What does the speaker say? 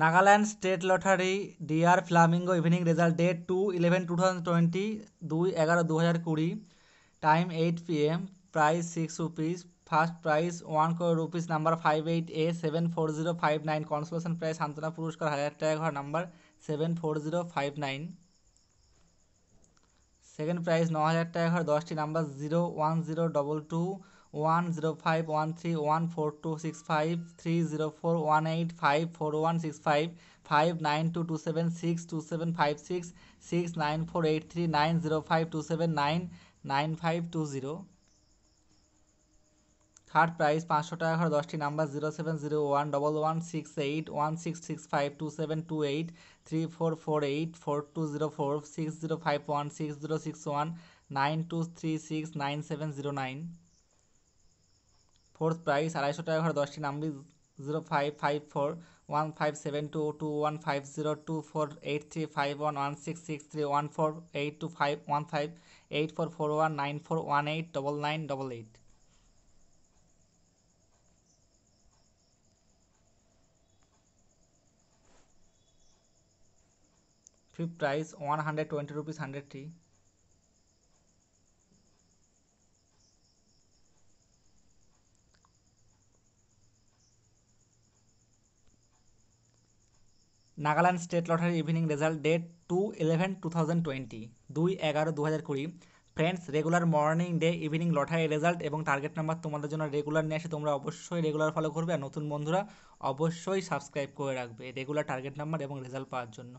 Nagaland state lottery dear flamingo evening result date two eleven two thousand twenty দুই এগারো দু হাজার কুড়ি time eight P M price six rupees first prize one crore rupees number five eight A seven four zero five nine consolation price সান্ত্বনা পুরস্কার হাজার টাকা ঘর number seven four zero five nine second prize ন হাজার টাকা ঘর দশটি number zero one zero double two one zero five one three one four two six five three zero four one eight five four one six five five nine two two seven six two seven five six six nine four eight three nine zero five two seven nine nine five two zero third price পাঁচশো টাকা করে দশটি number zero seven zero one double one six eight one six six five two seven two eight three four four eight four two zero four six zero five one six zero six one nine two three six nine seven zero nine fourth prize আড়াইশো টাকা ঘরে দশটি number zero five five four one five seven two two one five zero two four eight three five one one six six three one four eight two five one five eight four four one nine four one eight double nine double eight fifth price one hundred twenty rupees three Nagaland state lottery evening result date two eleven two thousand twenty দুই এগারো দু হাজার কুড়ি friends regular morning day evening lottery result এবং target number তোমাদের জন্য regular নিয়ে আসে তোমরা অবশ্যই রেগুলার ফলো করবে আর নতুন বন্ধুরা অবশ্যই সাবস্ক্রাইব করে রাখবে রেগুলার টার্গেট নাম্বার এবং রেজাল্ট পাওয়ার জন্য